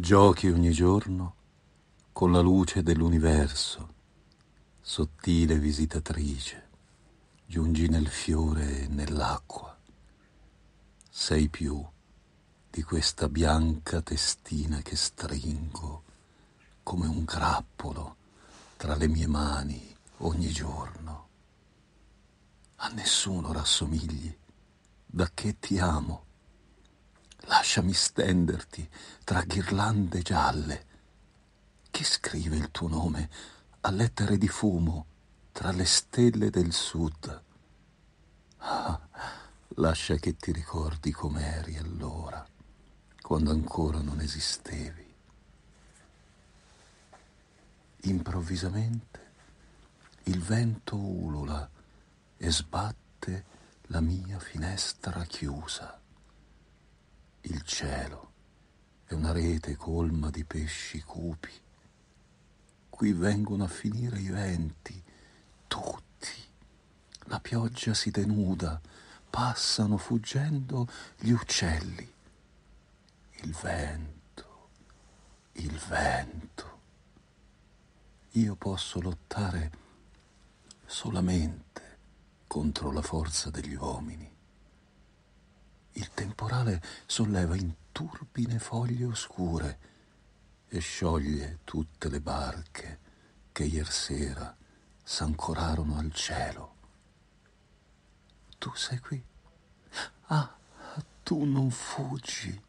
Giochi ogni giorno con la luce dell'universo, sottile visitatrice, giungi nel fiore e nell'acqua. Sei più di questa bianca testina che stringo come un grappolo tra le mie mani ogni giorno. A nessuno rassomigli, da che ti amo lasciami stenderti tra ghirlande gialle. Chi scrive il tuo nome a lettere di fumo tra le stelle del sud? Ah, lascia che ti ricordi com'eri allora, quando ancora non esistevi. Improvvisamente il vento ulula e sbatte la mia finestra chiusa il cielo è una rete colma di pesci cupi. Qui vengono a finire i venti, tutti. La pioggia si denuda, passano fuggendo gli uccelli. Il vento, il vento. Io posso lottare solamente contro la forza degli uomini il temporale solleva in turbine foglie oscure e scioglie tutte le barche che iersera s'ancorarono al cielo. Tu sei qui? Ah, tu non fuggi.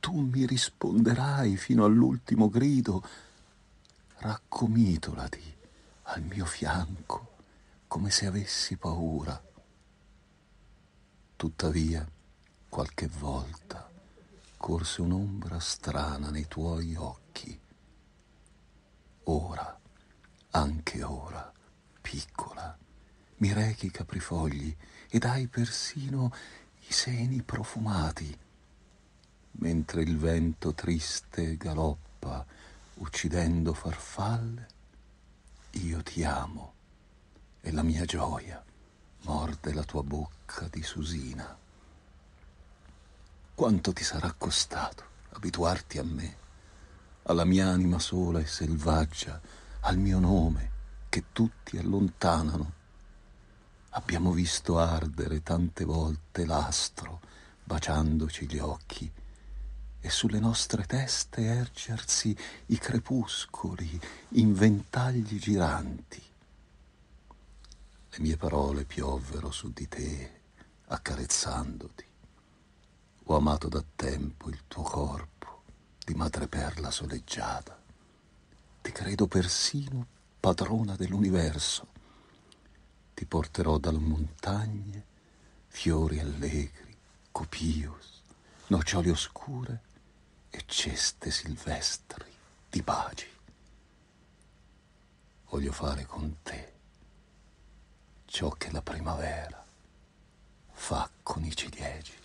Tu mi risponderai fino all'ultimo grido. Raccomitolati al mio fianco come se avessi paura. Tuttavia, Qualche volta corse un'ombra strana nei tuoi occhi. Ora, anche ora, piccola, mi rechi i caprifogli ed hai persino i seni profumati, mentre il vento triste galoppa uccidendo farfalle, io ti amo e la mia gioia morde la tua bocca di susina. Quanto ti sarà costato abituarti a me, alla mia anima sola e selvaggia, al mio nome che tutti allontanano? Abbiamo visto ardere tante volte l'astro baciandoci gli occhi e sulle nostre teste ergersi i crepuscoli in ventagli giranti. Le mie parole piovvero su di te, accarezzandoti ho amato da tempo il tuo corpo di madreperla soleggiata. Ti credo persino padrona dell'universo. Ti porterò dalle montagne fiori allegri, copios, nocciole oscure e ceste silvestri di baci. Voglio fare con te ciò che la primavera fa con i ciliegi.